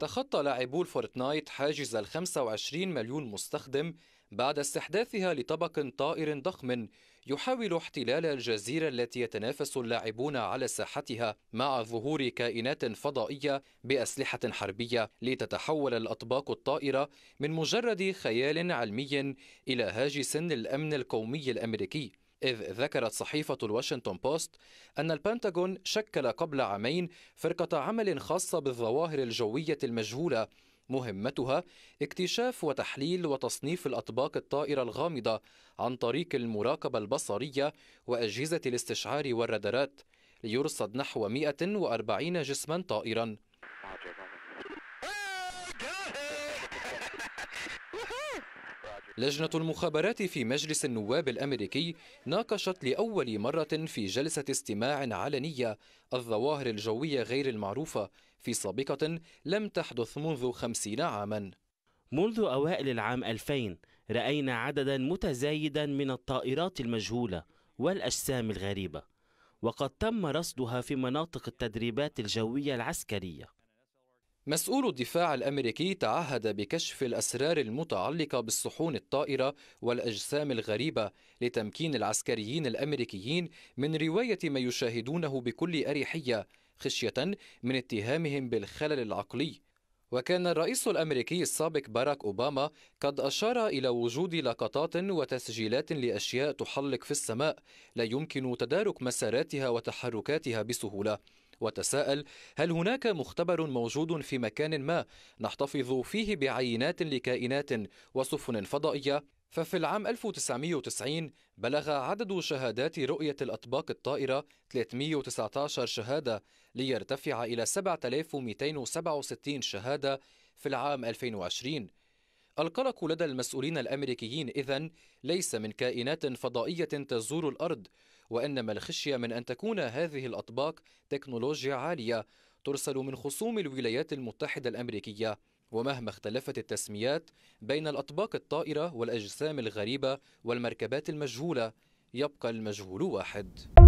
تخطى لاعبو الفورتنايت حاجز ال 25 مليون مستخدم بعد استحداثها لطبق طائر ضخم يحاول احتلال الجزيرة التي يتنافس اللاعبون على ساحتها مع ظهور كائنات فضائية بأسلحة حربية لتتحول الأطباق الطائرة من مجرد خيال علمي إلى هاجس للأمن القومي الأمريكي إذ ذكرت صحيفة الواشنطن بوست أن البنتاغون شكل قبل عامين فرقة عمل خاصة بالظواهر الجوية المجهولة مهمتها اكتشاف وتحليل وتصنيف الأطباق الطائرة الغامضة عن طريق المراقبة البصرية وأجهزة الاستشعار والرادارات ليرصد نحو 140 جسما طائرا لجنة المخابرات في مجلس النواب الأمريكي ناقشت لأول مرة في جلسة استماع علنية الظواهر الجوية غير المعروفة في سابقة لم تحدث منذ خمسين عاماً منذ أوائل العام 2000 رأينا عددا متزايدا من الطائرات المجهولة والأجسام الغريبة وقد تم رصدها في مناطق التدريبات الجوية العسكرية مسؤول الدفاع الامريكي تعهد بكشف الاسرار المتعلقه بالصحون الطائره والاجسام الغريبه لتمكين العسكريين الامريكيين من روايه ما يشاهدونه بكل اريحيه خشيه من اتهامهم بالخلل العقلي وكان الرئيس الامريكي السابق باراك اوباما قد اشار الى وجود لقطات وتسجيلات لاشياء تحلق في السماء لا يمكن تدارك مساراتها وتحركاتها بسهوله وتساءل هل هناك مختبر موجود في مكان ما نحتفظ فيه بعينات لكائنات وسفن فضائية ففي العام 1990 بلغ عدد شهادات رؤية الأطباق الطائرة 319 شهادة ليرتفع إلى 7267 شهادة في العام 2020 القلق لدى المسؤولين الامريكيين اذا ليس من كائنات فضائيه تزور الارض وانما الخشيه من ان تكون هذه الاطباق تكنولوجيا عاليه ترسل من خصوم الولايات المتحده الامريكيه ومهما اختلفت التسميات بين الاطباق الطائره والاجسام الغريبه والمركبات المجهوله يبقى المجهول واحد